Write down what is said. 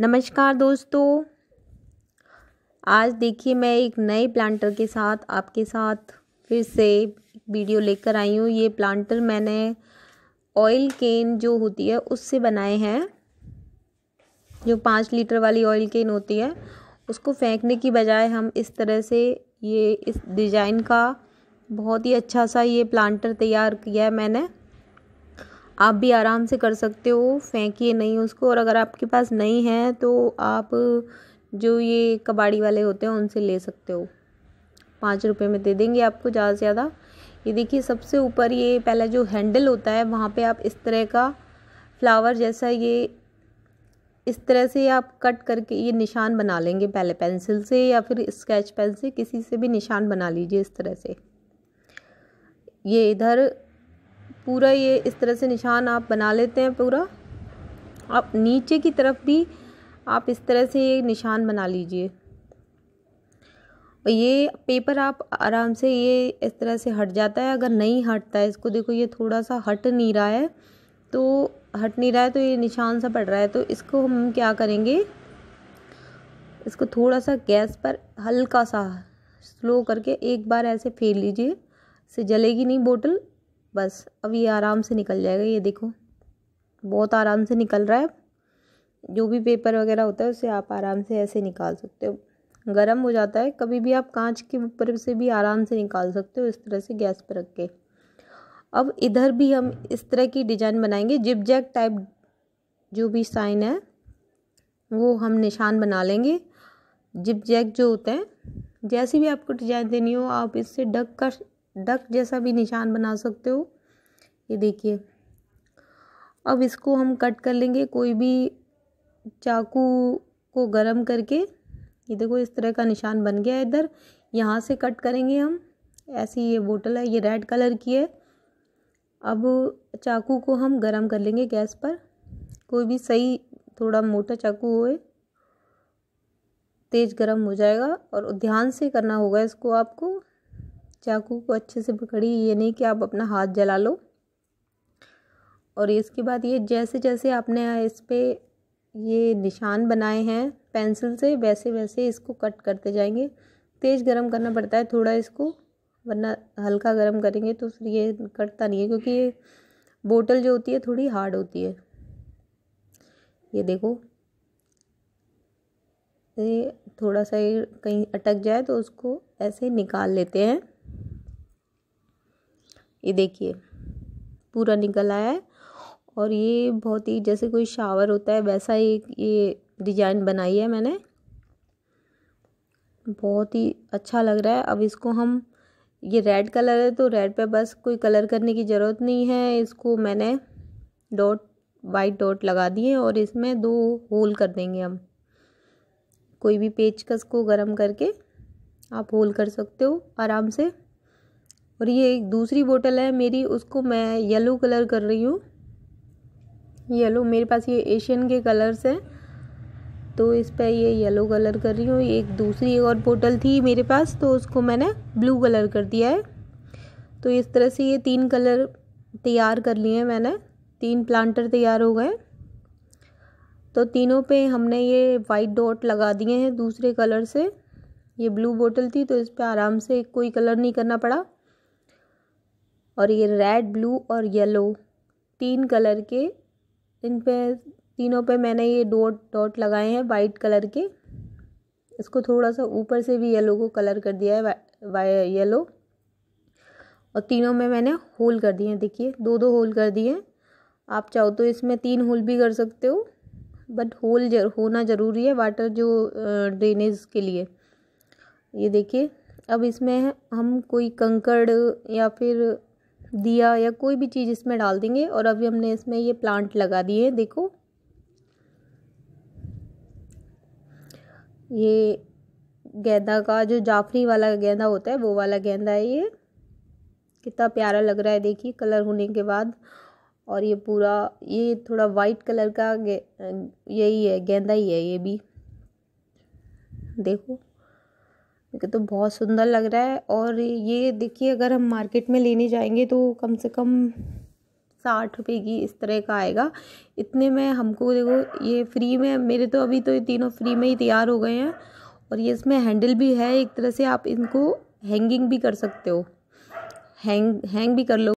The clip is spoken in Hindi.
नमस्कार दोस्तों आज देखिए मैं एक नए प्लांटर के साथ आपके साथ फिर से वीडियो लेकर आई हूँ ये प्लांटर मैंने ऑयल केन जो होती है उससे बनाए हैं जो पाँच लीटर वाली ऑयल केन होती है उसको फेंकने की बजाय हम इस तरह से ये इस डिज़ाइन का बहुत ही अच्छा सा ये प्लांटर तैयार किया है मैंने आप भी आराम से कर सकते हो फेंकिए नहीं उसको और अगर आपके पास नहीं है तो आप जो ये कबाड़ी वाले होते हैं उनसे ले सकते हो पाँच रुपये में दे देंगे आपको ज़्यादा से ज़्यादा ये देखिए सबसे ऊपर ये पहला जो हैंडल होता है वहाँ पे आप इस तरह का फ्लावर जैसा ये इस तरह से आप कट करके ये निशान बना लेंगे पहले पेंसिल से या फिर स्केच पेन से किसी से भी निशान बना लीजिए इस तरह से ये इधर पूरा ये इस तरह से निशान आप बना लेते हैं पूरा आप नीचे की तरफ भी आप इस तरह से ये निशान बना लीजिए और ये पेपर आप आराम से ये इस तरह से हट जाता है अगर नहीं हटता है इसको देखो ये थोड़ा सा हट नहीं रहा है तो हट नहीं रहा है तो ये निशान सा पड़ रहा है तो इसको हम क्या करेंगे इसको थोड़ा सा गैस पर हल्का सा स्लो करके एक बार ऐसे फेर लीजिए इससे जलेगी नहीं बोतल बस अब ये आराम से निकल जाएगा ये देखो बहुत आराम से निकल रहा है जो भी पेपर वगैरह होता है उसे आप आराम से ऐसे निकाल सकते हो गर्म हो जाता है कभी भी आप कांच के ऊपर से भी आराम से निकाल सकते हो इस तरह से गैस पर रख के अब इधर भी हम इस तरह की डिजाइन बनाएंगे जिप जैक टाइप जो भी साइन है वो हम निशान बना लेंगे जिप जैक जो होते हैं जैसी भी आपको डिजाइन देनी हो आप इससे ढक कर डक जैसा भी निशान बना सकते हो ये देखिए अब इसको हम कट कर लेंगे कोई भी चाकू को गरम करके ये देखो इस तरह का निशान बन गया है इधर यहाँ से कट करेंगे हम ऐसी ये बोतल है ये रेड कलर की है अब चाकू को हम गरम कर लेंगे गैस पर कोई भी सही थोड़ा मोटा चाकू होए तेज़ गरम हो जाएगा और ध्यान से करना होगा इसको आपको चाकू को अच्छे से पकड़िए ये नहीं कि आप अपना हाथ जला लो और इसके बाद ये जैसे जैसे आपने इस पर ये निशान बनाए हैं पेंसिल से वैसे वैसे इसको कट करते जाएंगे तेज़ गरम करना पड़ता है थोड़ा इसको वरना हल्का गरम करेंगे तो फिर ये कटता नहीं है क्योंकि ये बोतल जो होती है थोड़ी हार्ड होती है ये देखो ये थोड़ा सा कहीं अटक जाए तो उसको ऐसे निकाल लेते हैं ये देखिए पूरा निकल आया है और ये बहुत ही जैसे कोई शावर होता है वैसा ही ये डिजाइन बनाई है मैंने बहुत ही अच्छा लग रहा है अब इसको हम ये रेड कलर है तो रेड पे बस कोई कलर करने की ज़रूरत नहीं है इसको मैंने डॉट वाइट डॉट लगा दिए और इसमें दो होल कर देंगे हम कोई भी पेचकस को गर्म करके आप होल कर सकते हो आराम से और ये एक दूसरी बोतल है मेरी उसको मैं येलो कलर कर रही हूँ येलो मेरे पास ये एशियन के कलर्स हैं तो इस पर ये येलो कलर कर रही हूँ एक दूसरी और बोतल थी मेरे पास तो उसको मैंने ब्लू कलर कर दिया है तो इस तरह से ये तीन कलर तैयार कर लिए हैं मैंने तीन प्लांटर तैयार हो गए तो तीनों पे हमने ये वाइट डॉट लगा दिए हैं दूसरे कलर से ये ब्लू बोतल थी तो इस पर आराम से कोई कलर नहीं करना पड़ा और ये रेड ब्लू और येलो तीन कलर के इन पे तीनों पे मैंने ये डॉट डॉट लगाए हैं वाइट कलर के इसको थोड़ा सा ऊपर से भी येलो को कलर कर दिया है येलो और तीनों में मैंने होल कर दिए हैं देखिए दो दो होल कर दिए हैं आप चाहो तो इसमें तीन होल भी कर सकते हो बट होल जर, होना ज़रूरी है वाटर जो ड्रेनेज के लिए ये देखिए अब इसमें हम कोई कंकड़ या फिर दिया या कोई भी चीज़ इसमें डाल देंगे और अभी हमने इसमें ये प्लांट लगा दिए देखो ये गेंदा का जो जाफरी वाला गेंदा होता है वो वाला गेंदा है ये कितना प्यारा लग रहा है देखिए कलर होने के बाद और ये पूरा ये थोड़ा वाइट कलर का यही है गेंदा ही है ये भी देखो क्योंकि तो बहुत सुंदर लग रहा है और ये देखिए अगर हम मार्केट में लेने जाएंगे तो कम से कम साठ रुपये की इस तरह का आएगा इतने में हमको देखो ये फ्री में मेरे तो अभी तो ये तीनों फ्री में ही तैयार हो गए हैं और ये इसमें हैंडल भी है एक तरह से आप इनको हैंगिंग भी कर सकते हो हैंग हैंग भी कर लो